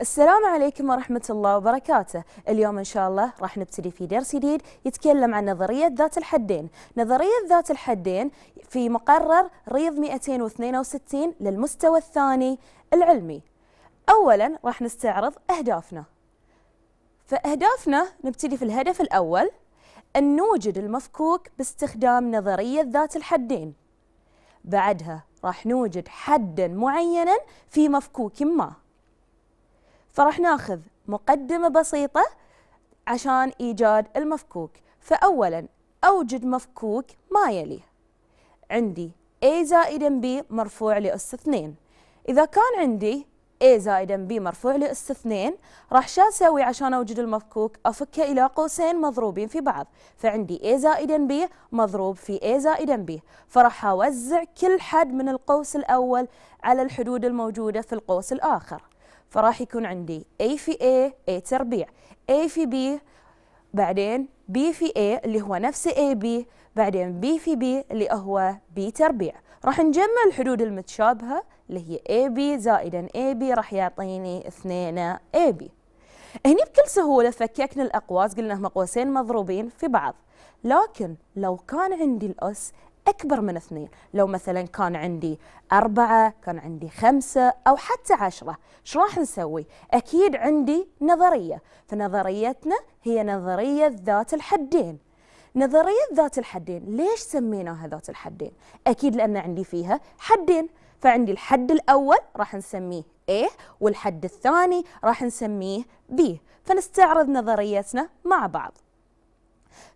السلام عليكم ورحمة الله وبركاته اليوم إن شاء الله راح نبتدي في درس جديد يتكلم عن نظرية ذات الحدين نظرية ذات الحدين في مقرر ريض 262 للمستوى الثاني العلمي أولا راح نستعرض أهدافنا فأهدافنا نبتدي في الهدف الأول أن نوجد المفكوك باستخدام نظرية ذات الحدين بعدها راح نوجد حدا معينا في مفكوك ما فراح ناخذ مقدمة بسيطة عشان إيجاد المفكوك فأولا أوجد مفكوك ما يليه عندي A زائد B مرفوع لأس 2 إذا كان عندي A زائد B مرفوع لأس 2 راح شو أسوي عشان أوجد المفكوك أفكه إلى قوسين مضروبين في بعض فعندي A زائد B مضروب في A زائد B فراح أوزع كل حد من القوس الأول على الحدود الموجودة في القوس الآخر فراح يكون عندي A في A A تربيع A في B بعدين B في A اللي هو نفس AB بعدين B في B اللي هو B تربيع راح نجمع الحدود المتشابهة اللي هي AB زائدا AB راح يعطيني 2 AB هني بكل سهولة فككنا الأقواس قلنا هم قوسين مضروبين في بعض لكن لو كان عندي الأس أكبر من اثنين لو مثلا كان عندي أربعة كان عندي خمسة أو حتى عشرة شو راح نسوي؟ أكيد عندي نظرية فنظريتنا هي نظرية ذات الحدين نظرية ذات الحدين ليش سميناها ذات الحدين؟ أكيد لأن عندي فيها حدين فعندي الحد الأول راح نسميه A والحد الثاني راح نسميه B فنستعرض نظريتنا مع بعض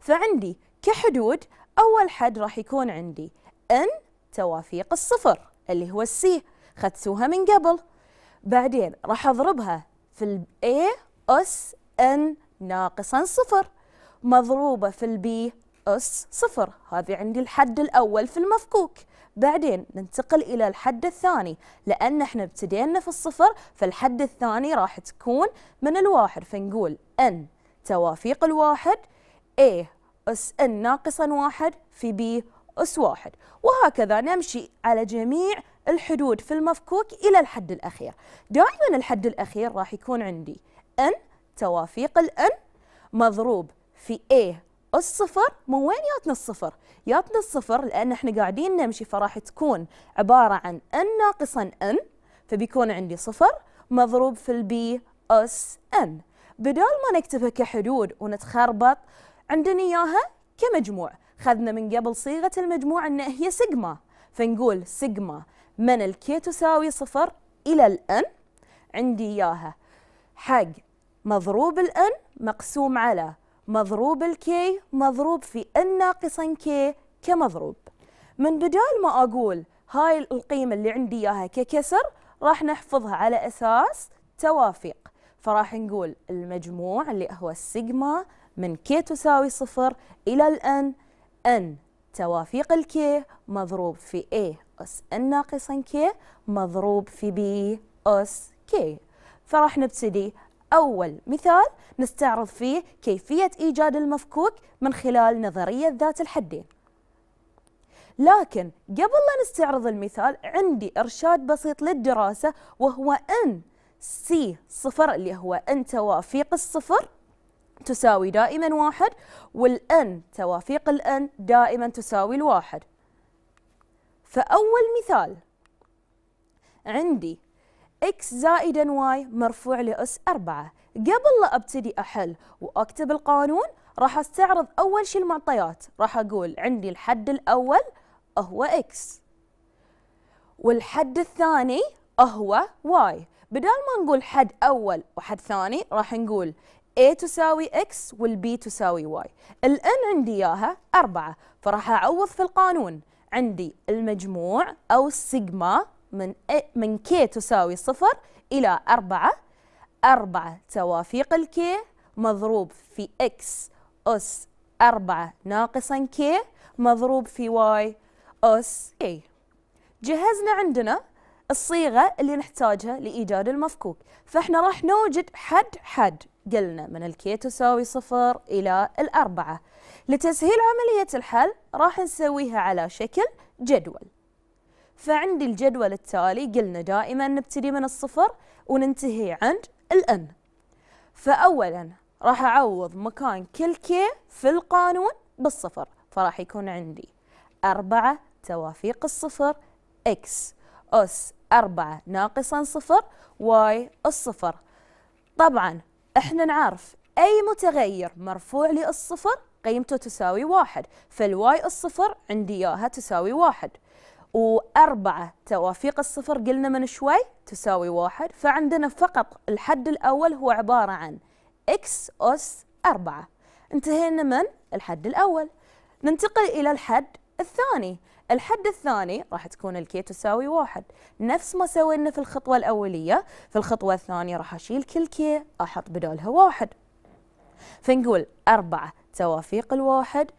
فعندي كحدود أول حد راح يكون عندي إن توافيق الصفر اللي هو السي خدتوها من قبل بعدين راح أضربها في الA أس إن ناقصا صفر مضروبة في البي أس صفر هذه عندي الحد الأول في المفكوك بعدين ننتقل إلى الحد الثاني لأن احنا ابتدينا في الصفر فالحد الثاني راح تكون من الواحد فنقول N توافيق الواحد A أس إن ناقصا واحد في بي أس واحد وهكذا نمشي على جميع الحدود في المفكوك إلى الحد الأخير دائما الحد الأخير راح يكون عندي ان توافيق الان مضروب في a الصفر من وين ياتنا الصفر؟ ياتنا الصفر لأن احنا قاعدين نمشي فراح تكون عبارة عن ان ناقصا ان فبيكون عندي صفر مضروب في البي أس ان بدال ما نكتبها كحدود ونتخربط عندنا إياها كمجموع خذنا من قبل صيغة المجموع أن هي سيجما فنقول سيجما من الكي تساوي صفر إلى الان عندي إياها حق مضروب الان مقسوم على مضروب الكي مضروب في ان ناقصا كي كمضروب من بدال ما أقول هاي القيمة اللي عندي إياها ككسر راح نحفظها على أساس توافيق فراح نقول المجموع اللي هو السيجما من كي تساوي صفر إلى الان ان توافيق الكي مضروب في A أس n ناقصا k مضروب في B أس k فراح نبتدي أول مثال نستعرض فيه كيفية إيجاد المفكوك من خلال نظرية ذات الحدين لكن قبل لا نستعرض المثال عندي إرشاد بسيط للدراسة وهو أن C صفر اللي هو أن توافيق الصفر تساوي دائما واحد والان توافيق الان دائما تساوي الواحد فأول مثال عندي x زائدا y مرفوع لأس أربعة قبل لا أبتدي أحل وأكتب القانون راح استعرض أول شيء المعطيات راح أقول عندي الحد الأول هو x والحد الثاني هو y بدال ما نقول حد أول وحد ثاني راح نقول A تساوي X والB تساوي Y الآن عندي إياها أربعة فراح أعوض في القانون عندي المجموع أو السيجما من من K تساوي صفر إلى أربعة أربعة توافيق الكي مضروب في X أس أربعة ناقصا كي مضروب في Y أس A جهزنا عندنا الصيغة اللي نحتاجها لإيجاد المفكوك فإحنا راح نوجد حد حد قلنا من الكي تساوي صفر إلى الأربعة لتسهيل عملية الحل راح نسويها على شكل جدول فعندي الجدول التالي قلنا دائما نبتدي من الصفر وننتهي عند الان فأولا راح أعوض مكان كل كي في القانون بالصفر فراح يكون عندي أربعة توافيق الصفر إكس أس أربعة ناقصا صفر واي الصفر طبعا احنا نعرف أي متغير مرفوع للصفر قيمته تساوي واحد فالواي الصفر عندي إياها تساوي واحد وأربعة توافيق الصفر قلنا من شوي تساوي واحد فعندنا فقط الحد الأول هو عبارة عن x أس أربعة انتهينا من الحد الأول ننتقل إلى الحد الثاني الحد الثاني راح تكون الكي تساوي واحد نفس ما سوينا في الخطوة الأولية في الخطوة الثانية راح أشيل كل كي أحط بدالها واحد فنقول أربعة توافيق الواحد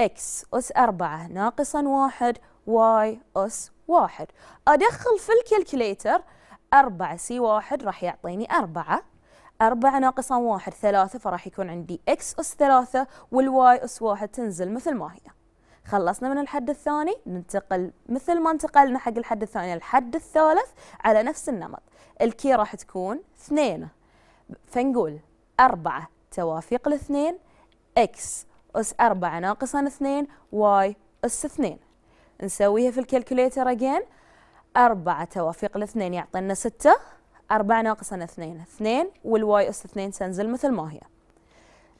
x أس أربعة ناقصا واحد y أس واحد أدخل في الكالكليتر أربعة سي واحد راح يعطيني أربعة أربعة ناقصا واحد ثلاثة فراح يكون عندي x أس ثلاثة والواي أس واحد تنزل مثل ما هي خلصنا من الحد الثاني ننتقل مثل ما انتقلنا حق الحد الثاني الحد الثالث على نفس النمط الكي راح تكون اثنين فنقول أربعة توافيق الاثنين اكس أس أربعة ناقصا اثنين واي أس اثنين نسويها في الكالكوليتر أجين أربعة توافيق الاثنين يعطينا ستة أربعة ناقصا اثنين اثنين والواي أس اثنين تنزل مثل ما هي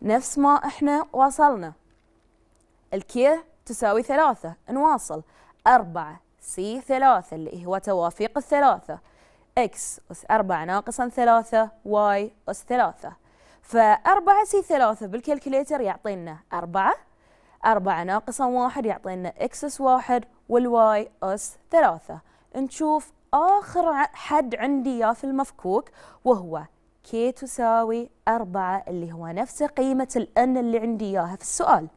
نفس ما احنا وصلنا الكي تساوي ثلاثة نواصل أربعة سي ثلاثة اللي هو توافيق الثلاثة إكس أس أربعة ناقصا ثلاثة واي أس ثلاثة فأربعة سي ثلاثة بالكالكوليتر يعطينا أربعة أربعة ناقصا واحد يعطينا إكس أس واحد والواي أس ثلاثة نشوف آخر حد عندي يا في المفكوك وهو كي تساوي أربعة اللي هو نفس قيمة الان اللي عندي إياها في السؤال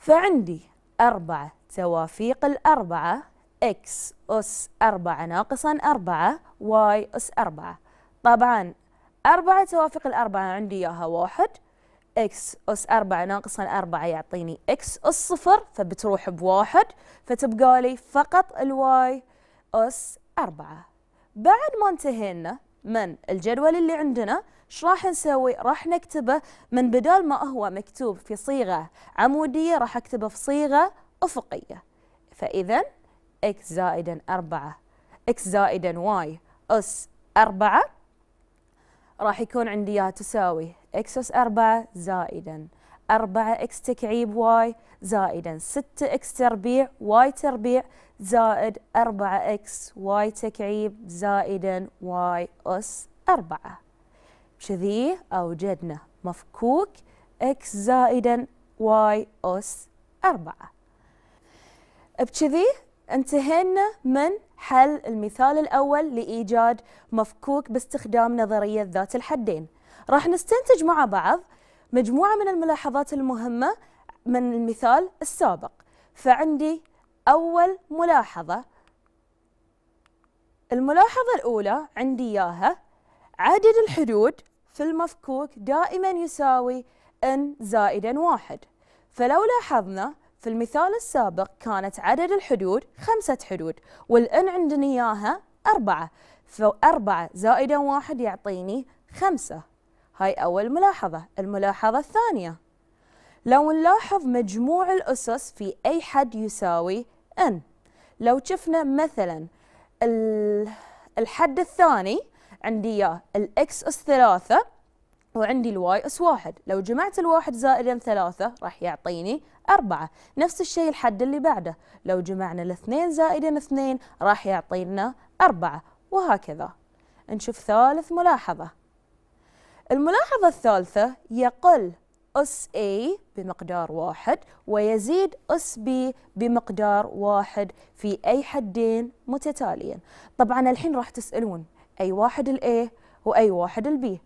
فعندي أربعة توافيق الأربعة x أس أربعة ناقصا أربعة y أس أربعة طبعا أربعة توافيق الأربعة عندي إياها واحد x أس أربعة ناقصا أربعة يعطيني x أس صفر فبتروح بواحد فتبقى لي فقط الواي أس أربعة بعد ما انتهينا من الجدول اللي عندنا ايش راح نسوي راح نكتبه من بدال ما هو مكتوب في صيغه عموديه راح اكتبه في صيغه افقيه فاذا اكس زائدا 4 اكس زائدا واي اس 4 راح يكون عندي اياها تساوي اكس اس 4 زائدا 4 اكس تكعيب واي زائدا 6 اكس تربيع واي تربيع زائد 4 اكس واي تكعيب زائدا واي اس 4 شذي أوجدنا مفكوك x زائدا y أس أربعة بكذي انتهينا من حل المثال الأول لإيجاد مفكوك باستخدام نظرية ذات الحدين راح نستنتج مع بعض مجموعة من الملاحظات المهمة من المثال السابق فعندي أول ملاحظة الملاحظة الأولى عندي إياها عدد الحدود في المفكوك دائما يساوي n زائدا واحد فلو لاحظنا في المثال السابق كانت عدد الحدود خمسة حدود والان عندنا إياها أربعة فأربعة زائدا واحد يعطيني خمسة هاي أول ملاحظة الملاحظة الثانية لو نلاحظ مجموع الأسس في أي حد يساوي n لو شفنا مثلا الحد الثاني عندي اياه الاكس اس ثلاثة وعندي الواي اس واحد لو جمعت الواحد زائدا ثلاثة راح يعطيني أربعة نفس الشيء الحد اللي بعده لو جمعنا الاثنين زائدا اثنين راح يعطينا أربعة وهكذا نشوف ثالث ملاحظة الملاحظة الثالثة يقل أس اي بمقدار واحد ويزيد أس بي بمقدار واحد في أي حدين متتاليين طبعا الحين راح تسألون اي واحد الاي واي واحد البي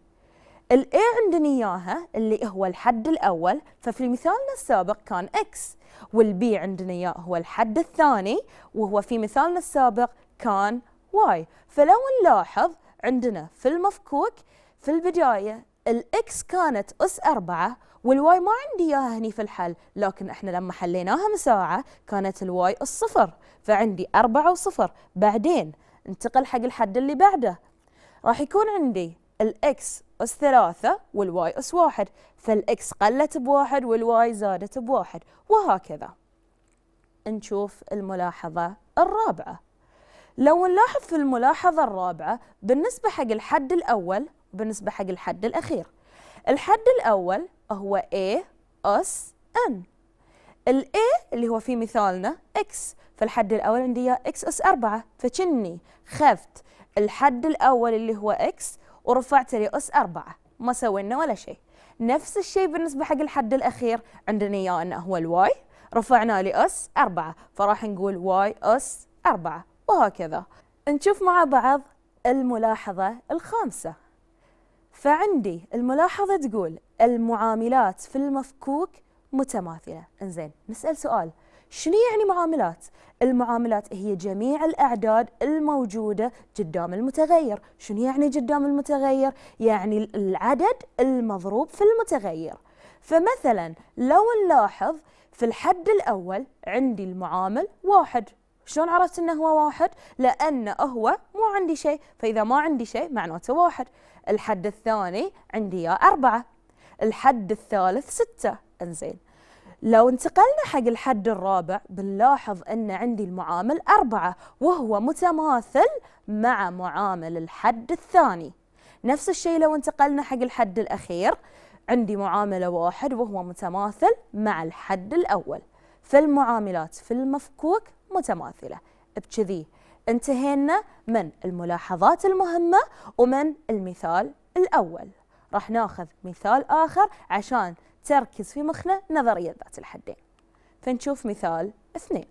الاي عندنا اياها اللي هو الحد الاول ففي مثالنا السابق كان اكس والبي عندنا اياه هو الحد الثاني وهو في مثالنا السابق كان واي فلو نلاحظ عندنا في المفكوك في البدايه الاكس كانت اس أربعة والواي ما عندي اياها هني في الحل لكن احنا لما حليناها مساعة كانت الواي الصفر فعندي أربعة وصفر بعدين انتقل حق الحد اللي بعده راح يكون عندي الاكس أس ثلاثة والواي أس واحد فالإكس قلت بواحد والواي زادت بواحد وهكذا نشوف الملاحظة الرابعة لو نلاحظ في الملاحظة الرابعة بالنسبة حق الحد الأول بالنسبة حق الحد الأخير الحد الأول هو A أس N الـ A اللي هو في مثالنا X فالحد الاول عندي اياه X اس 4 فكني خفت الحد الاول اللي هو X ورفعت لي اس 4 ما سوينا ولا شيء نفس الشيء بالنسبه حق الحد الاخير عندنا اياه انه هو Y رفعنا لي اس 4 فراح نقول Y اس 4 وهكذا نشوف مع بعض الملاحظه الخامسه فعندي الملاحظه تقول المعاملات في المفكوك متماثله انزين نسال سؤال شنو يعني معاملات المعاملات هي جميع الاعداد الموجوده قدام المتغير شنو يعني قدام المتغير يعني العدد المضروب في المتغير فمثلا لو نلاحظ في الحد الاول عندي المعامل واحد شلون عرفت انه هو واحد؟ لان هو مو عندي شيء، فاذا ما عندي شيء معناته واحد. الحد الثاني عندي يا اربعه. الحد الثالث سته، انزين. لو انتقلنا حق الحد الرابع بنلاحظ أن عندي المعامل أربعة وهو متماثل مع معامل الحد الثاني نفس الشيء لو انتقلنا حق الحد الأخير عندي معاملة واحد وهو متماثل مع الحد الأول فالمعاملات في المفكوك متماثلة بكذي انتهينا من الملاحظات المهمة ومن المثال الأول راح ناخذ مثال آخر عشان تركز في مخنا نظرية ذات الحدين فنشوف مثال اثنين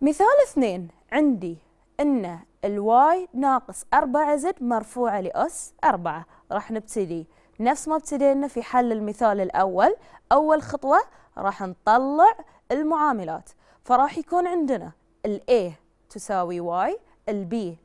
مثال اثنين عندي أن الواي ناقص أربعة زد مرفوعة لأس أربعة راح نبتدي نفس ما ابتدينا في حل المثال الأول أول خطوة راح نطلع المعاملات فراح يكون عندنا الاي تساوي واي البي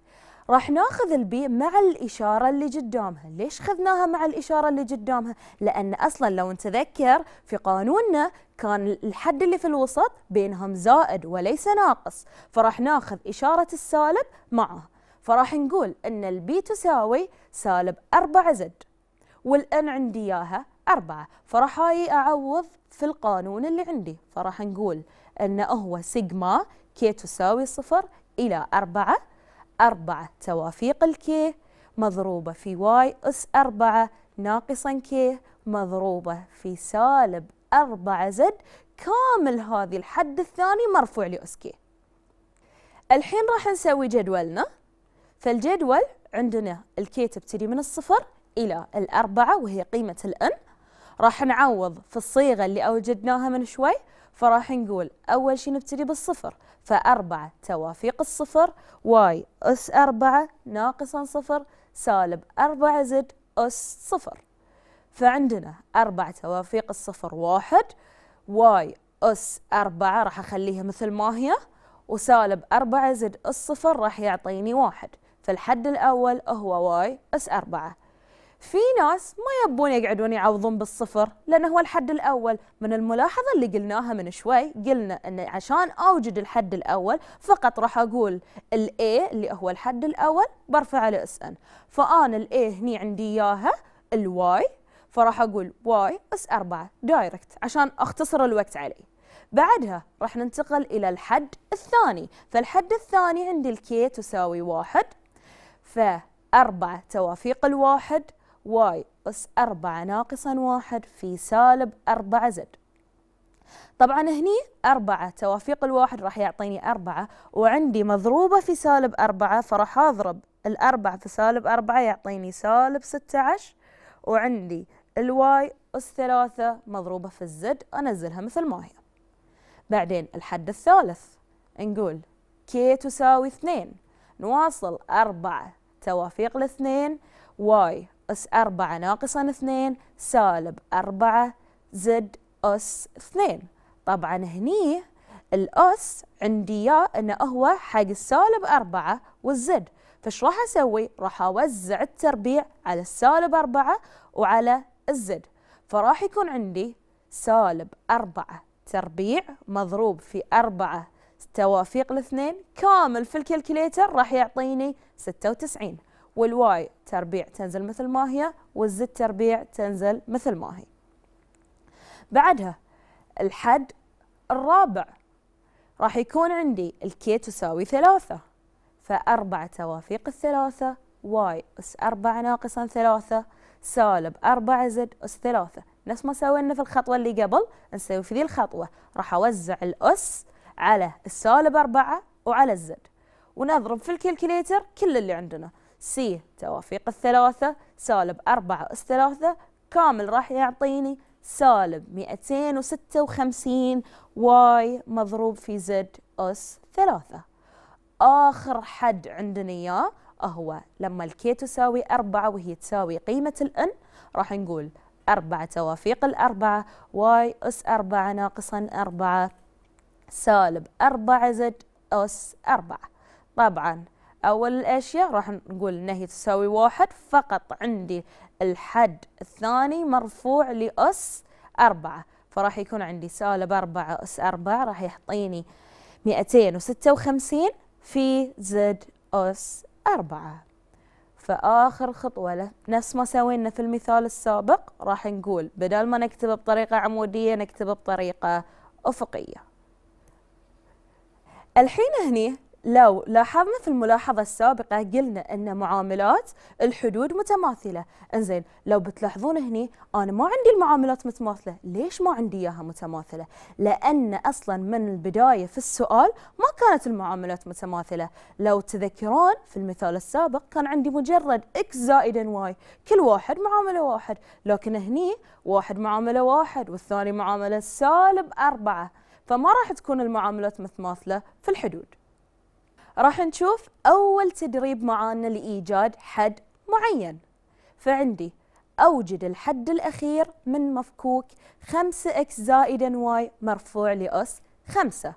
راح ناخذ البي مع الإشارة اللي قدامها ليش خذناها مع الإشارة اللي قدامها لأن أصلا لو نتذكر في قانوننا كان الحد اللي في الوسط بينهم زائد وليس ناقص فراح ناخذ إشارة السالب معه فراح نقول أن البي تساوي سالب 4 زد والان عندي إياها 4 فراح اجي أعوض في القانون اللي عندي فراح نقول ان هو سيجما كي تساوي صفر إلى 4 أربعة توافيق الكي مضروبة في واي أس أربعة ناقصا كي مضروبة في سالب أربعة زد كامل هذه الحد الثاني مرفوع لأس كي الحين راح نسوي جدولنا فالجدول عندنا الكي تبتدي من الصفر إلى الأربعة وهي قيمة الان راح نعوض في الصيغة اللي أوجدناها من شوي فراح نقول أول شيء نبتدي بالصفر فأربعة توافيق الصفر واي أس أربعة ناقصا صفر سالب أربعة زد أس صفر فعندنا أربعة توافيق الصفر واحد واي أس أربعة راح أخليها مثل ما هي وسالب أربعة زد الصفر راح يعطيني واحد فالحد الأول هو واي أس أربعة في ناس ما يبون يقعدون يعوضون بالصفر لأنه هو الحد الأول من الملاحظة اللي قلناها من شوي قلنا أن عشان أوجد الحد الأول فقط راح أقول الـ A اللي هو الحد الأول برفع على SN فأنا الـ A هني عندي إياها الـ Y فراح أقول Y اس 4 دايركت عشان أختصر الوقت علي بعدها راح ننتقل إلى الحد الثاني فالحد الثاني عندي الكي تساوي واحد فأربعة توافيق الواحد واي أس أربعة ناقصا واحد في سالب أربعة زد طبعا هني أربعة توافيق الواحد راح يعطيني أربعة وعندي مضروبة في سالب أربعة فراح أضرب الأربعة في سالب أربعة يعطيني سالب ستة عشر وعندي الواي أس ثلاثة مضروبة في الزد أنزلها مثل ما هي بعدين الحد الثالث نقول كي تساوي اثنين نواصل أربعة توافيق الاثنين واي أس أربعة ناقص اثنين سالب أربعة زد أس اثنين طبعا هني الأس عندي يا أنه هو حق السالب أربعة والزد فش راح أسوي؟ راح أوزع التربيع على السالب أربعة وعلى الزد فراح يكون عندي سالب أربعة تربيع مضروب في أربعة توافيق الاثنين كامل في الكالكوليتر راح يعطيني ستة وتسعين والواي تربيع تنزل مثل ما هي والزد تربيع تنزل مثل ما هي بعدها الحد الرابع راح يكون عندي الكي تساوي ثلاثة فأربعة توافيق الثلاثة واي أس أربعة ناقصا ثلاثة سالب أربعة زد أس ثلاثة نفس ما سوينا في الخطوة اللي قبل نسوي في ذي الخطوة راح أوزع الأس على السالب أربعة وعلى الزد ونضرب في الكالكليتر كل اللي عندنا سي توافيق الثلاثة سالب أربعة أس ثلاثة كامل راح يعطيني سالب 256 واي مضروب في زد أس ثلاثة آخر حد عندنا إياه هو لما الكي تساوي أربعة وهي تساوي قيمة الان راح نقول أربعة توافيق الأربعة واي أس أربعة ناقصا أربعة سالب أربعة زد أس أربعة طبعا أول الأشياء راح نقول نهي تساوي واحد فقط عندي الحد الثاني مرفوع لأس أربعة فراح يكون عندي سالب أربعة أس أربعة راح يعطيني مئتين وستة وخمسين في زد أس أربعة فآخر خطوة له نفس ما سوينا في المثال السابق راح نقول بدل ما نكتب بطريقة عمودية نكتب بطريقة أفقية الحين هني لو لاحظنا في الملاحظة السابقة قلنا أن معاملات الحدود متماثلة انزين لو بتلاحظون هني أنا ما عندي المعاملات متماثلة ليش ما عندي إياها متماثلة لأن أصلا من البداية في السؤال ما كانت المعاملات متماثلة لو تذكرون في المثال السابق كان عندي مجرد x زائدا واي كل واحد معاملة واحد لكن هني واحد معاملة واحد والثاني معاملة سالب أربعة فما راح تكون المعاملات متماثلة في الحدود راح نشوف أول تدريب معانا لإيجاد حد معين فعندي أوجد الحد الأخير من مفكوك 5x زائدا y مرفوع لأس 5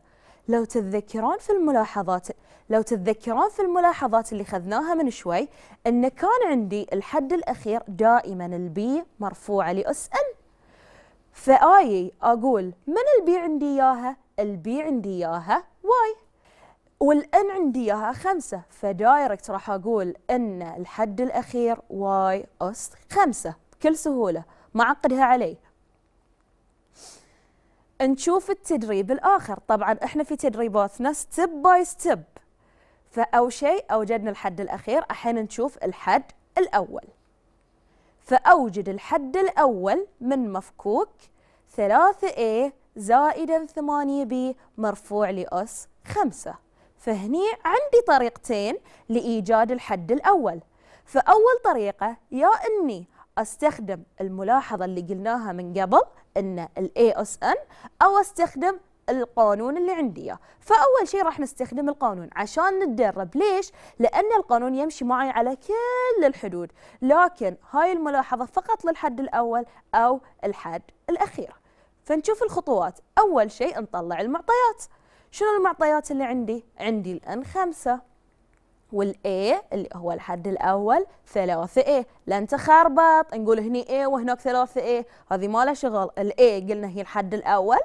لو تتذكرون في الملاحظات لو تتذكرون في الملاحظات اللي خذناها من شوي أن كان عندي الحد الأخير دائما البي مرفوعة لأس n فآي أقول من البي عندي إياها؟ البي عندي إياها واي والان عندي اياها خمسة فدايركت راح اقول ان الحد الاخير واي اس خمسة بكل سهولة ما عقدها علي نشوف التدريب الاخر طبعا احنا في تدريباتنا ستيب باي ستيب فاول شيء اوجدنا الحد الاخير الحين نشوف الحد الاول فاوجد الحد الاول من مفكوك 3a زائدا 8b مرفوع لاس 5 فهني عندي طريقتين لإيجاد الحد الأول فأول طريقة يا أني أستخدم الملاحظة اللي قلناها من قبل أن الـ A N أو أستخدم القانون اللي عندي فأول شيء راح نستخدم القانون عشان نتدرب ليش؟ لأن القانون يمشي معي على كل الحدود لكن هاي الملاحظة فقط للحد الأول أو الحد الأخير فنشوف الخطوات أول شيء نطلع المعطيات شنو المعطيات اللي عندي عندي الان خمسة والاي اللي هو الحد الاول ثلاثة اي لا نتخربط نقول هني اي وهناك ثلاثة اي هذه ما لها شغل الاي قلنا هي الحد الاول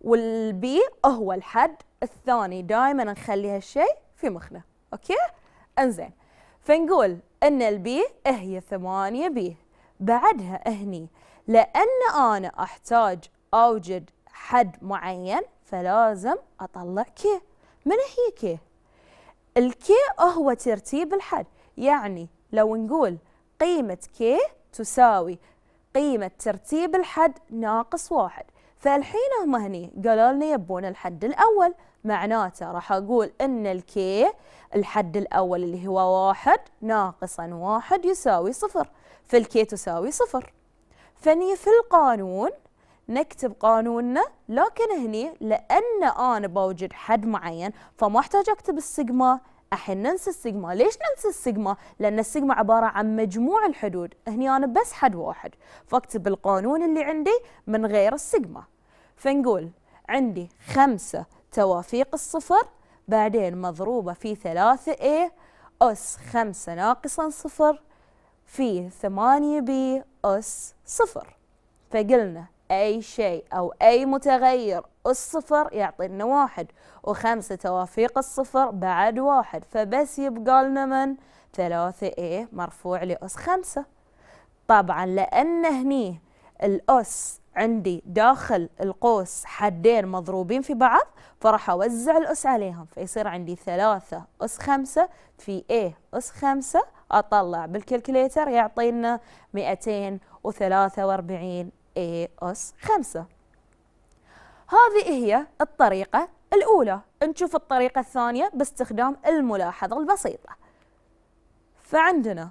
والبي هو الحد الثاني دائما نخلي هالشيء في مخنا اوكي انزين فنقول ان البي هي ثمانية بي بعدها هني لان انا احتاج اوجد حد معين فلازم أطلع كي من هي كي الكي هو ترتيب الحد يعني لو نقول قيمة كي تساوي قيمة ترتيب الحد ناقص واحد فالحين هم هني قالوا لنا يبون الحد الأول معناته راح أقول إن الكي الحد الأول اللي هو واحد ناقصا واحد يساوي صفر فالكي تساوي صفر فني في القانون نكتب قانوننا لكن هني لأن أنا بوجد حد معين فما أحتاج أكتب السيجما الحين ننسى السيجما ليش ننسى السيجما لان السيجما عباره عن مجموع الحدود هني انا بس حد واحد فاكتب القانون اللي عندي من غير السيجما فنقول عندي خمسة توافيق الصفر بعدين مضروبة في ثلاثة A أس خمسة ناقصا صفر في ثمانية B أس صفر فقلنا أي شيء أو أي متغير الصفر يعطي لنا واحد وخمسة توافيق الصفر بعد واحد فبس يبقى لنا من ثلاثة إيه مرفوع لأس خمسة طبعا لأن هني الأس عندي داخل القوس حدين مضروبين في بعض فراح أوزع الأس عليهم فيصير عندي ثلاثة أس خمسة في A إيه، أس خمسة أطلع بالكلكليتر يعطينا 243 A أس 5 هذه هي الطريقة الأولى نشوف الطريقة الثانية باستخدام الملاحظة البسيطة فعندنا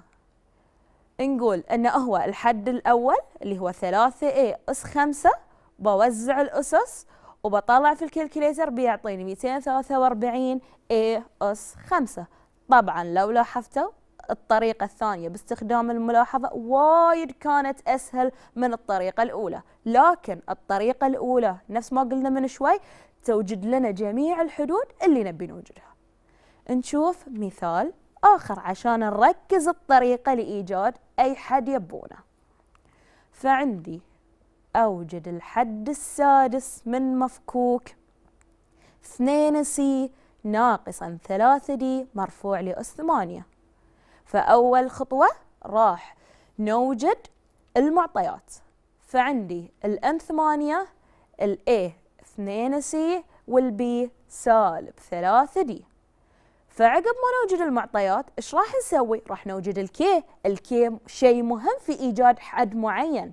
نقول أن هو الحد الأول اللي هو 3 A أس 5 بوزع الأسس وبطلع في الكالكليتر بيعطيني 243 A أس 5 طبعا لو لاحظتوا الطريقة الثانية باستخدام الملاحظة وايد كانت أسهل من الطريقة الأولى لكن الطريقة الأولى نفس ما قلنا من شوي توجد لنا جميع الحدود اللي نبي نوجدها نشوف مثال آخر عشان نركز الطريقة لإيجاد أي حد يبونه فعندي أوجد الحد السادس من مفكوك 2 سي ناقصا 3 دي مرفوع لأس 8 فأول خطوة راح نوجد المعطيات فعندي الام ثمانية الاي اثنين سي والبي سالب ثلاثة دي فعقب ما نوجد المعطيات ايش راح نسوي؟ راح نوجد الكي، الكي شيء مهم في ايجاد حد معين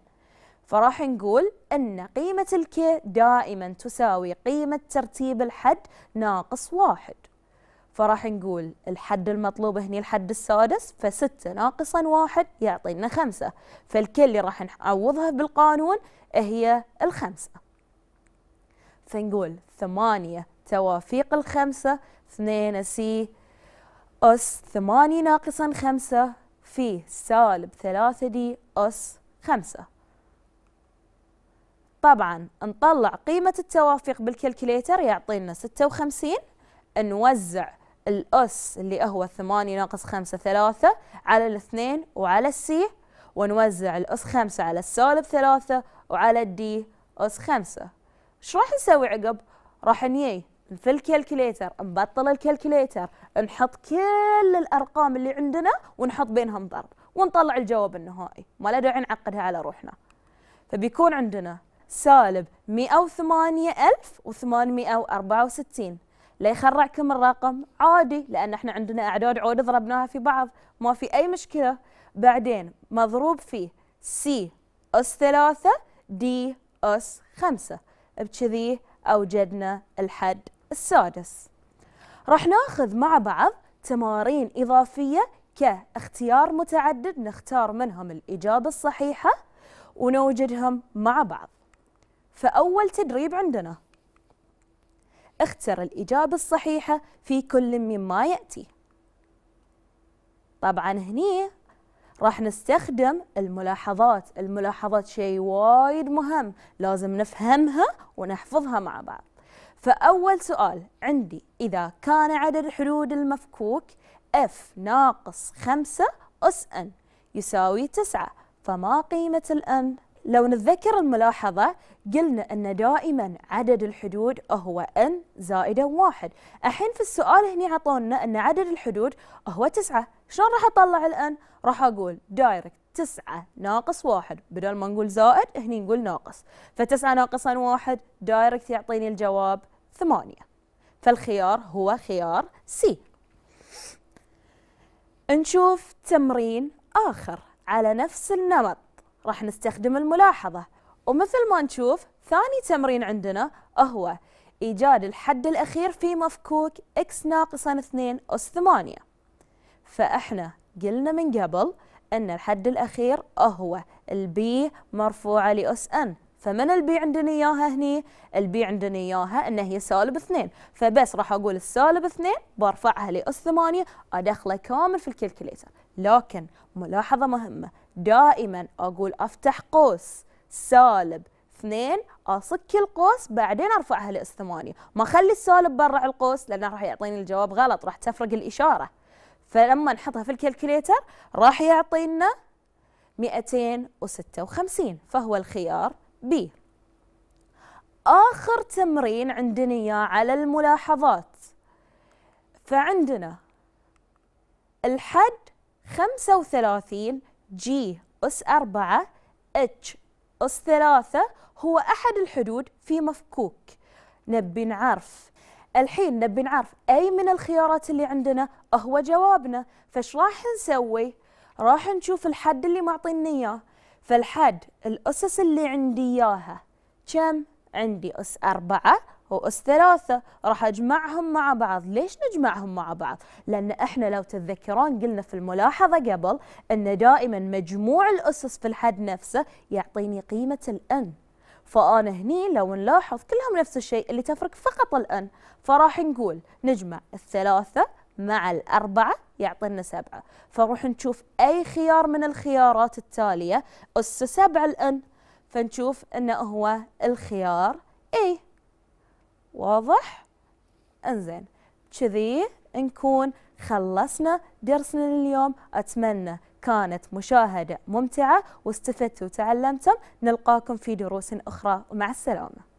فراح نقول ان قيمة الكي دائما تساوي قيمة ترتيب الحد ناقص واحد فراح نقول الحد المطلوب هني الحد السادس فستة ناقصا واحد يعطينا خمسة فالكل اللي راح نعوضها بالقانون هي الخمسة فنقول ثمانية توافيق الخمسة اثنين سي أس ثمانية ناقصا خمسة في سالب ثلاثة دي أس خمسة طبعا نطلع قيمة التوافيق بالكالكليتر يعطينا ستة وخمسين نوزع الأس اللي هو 8 ناقص 5 3 على الاثنين وعلى السي ونوزع الأس 5 على السالب 3 وعلى الدي أس 5 ايش راح نسوي عقب؟ راح نيي في الكالكليتر نبطل الكالكليتر نحط كل الأرقام اللي عندنا ونحط بينهم ضرب ونطلع الجواب النهائي ما له داعي نعقدها على روحنا فبيكون عندنا سالب 108864 لا يخرعكم الرقم عادي لان احنا عندنا اعداد عود ضربناها في بعض ما في اي مشكله بعدين مضروب فيه سي اس ثلاثة دي اس خمسة بكذي اوجدنا الحد السادس راح ناخذ مع بعض تمارين اضافيه كاختيار متعدد نختار منهم الاجابه الصحيحه ونوجدهم مع بعض فاول تدريب عندنا اختر الإجابة الصحيحة في كل مما يأتي طبعا هني راح نستخدم الملاحظات الملاحظات شيء وايد مهم لازم نفهمها ونحفظها مع بعض فأول سؤال عندي إذا كان عدد حدود المفكوك F ناقص خمسة أس N يساوي تسعة فما قيمة الان لو نتذكر الملاحظة قلنا أن دائما عدد الحدود هو n زائد واحد الحين في السؤال هنا عطونا أن عدد الحدود هو تسعة شلون راح أطلع الآن؟ n راح أقول دايركت تسعة ناقص واحد بدل ما نقول زائد هني نقول ناقص فتسعة ناقصا واحد دايركت يعطيني الجواب ثمانية فالخيار هو خيار سي نشوف تمرين آخر على نفس النمط راح نستخدم الملاحظة ومثل ما نشوف ثاني تمرين عندنا هو إيجاد الحد الأخير في مفكوك x ناقصا 2 أس 8 فإحنا قلنا من قبل أن الحد الأخير هو البي مرفوعة لأس n فمن البي عندنا إياها هني؟ البي عندنا إياها أن هي سالب 2 فبس راح أقول السالب 2 برفعها لأس 8 أدخله كامل في الكالكوليتر لكن ملاحظة مهمة دائما أقول أفتح قوس سالب اثنين اصك القوس بعدين ارفعها لاس ثمانية ما اخلي السالب برا القوس لانه راح يعطيني الجواب غلط راح تفرق الاشاره فلما نحطها في الكالكوليتر راح يعطينا 256 فهو الخيار بي آخر تمرين عندنا إياه على الملاحظات فعندنا الحد 35 جي أس 4 اتش أس ثلاثة هو أحد الحدود في مفكوك نبي نعرف الحين نبي نعرف أي من الخيارات اللي عندنا هو جوابنا فش راح نسوي راح نشوف الحد اللي معطينا إياه فالحد الأسس اللي عندي إياها كم عندي أس أربعة وأس ثلاثة راح أجمعهم مع بعض ليش نجمعهم مع بعض؟ لأن إحنا لو تتذكرون قلنا في الملاحظة قبل أن دائما مجموع الأسس في الحد نفسه يعطيني قيمة الأن فأنا هني لو نلاحظ كلهم نفس الشيء اللي تفرق فقط الأن فراح نقول نجمع الثلاثة مع الأربعة يعطينا سبعة فنروح نشوف أي خيار من الخيارات التالية أس سبع الأن فنشوف أنه هو الخيار A واضح؟ انزين كذي نكون خلصنا درسنا لليوم أتمنى كانت مشاهدة ممتعة واستفدتوا وتعلمتم نلقاكم في دروس أخرى ومع السلامة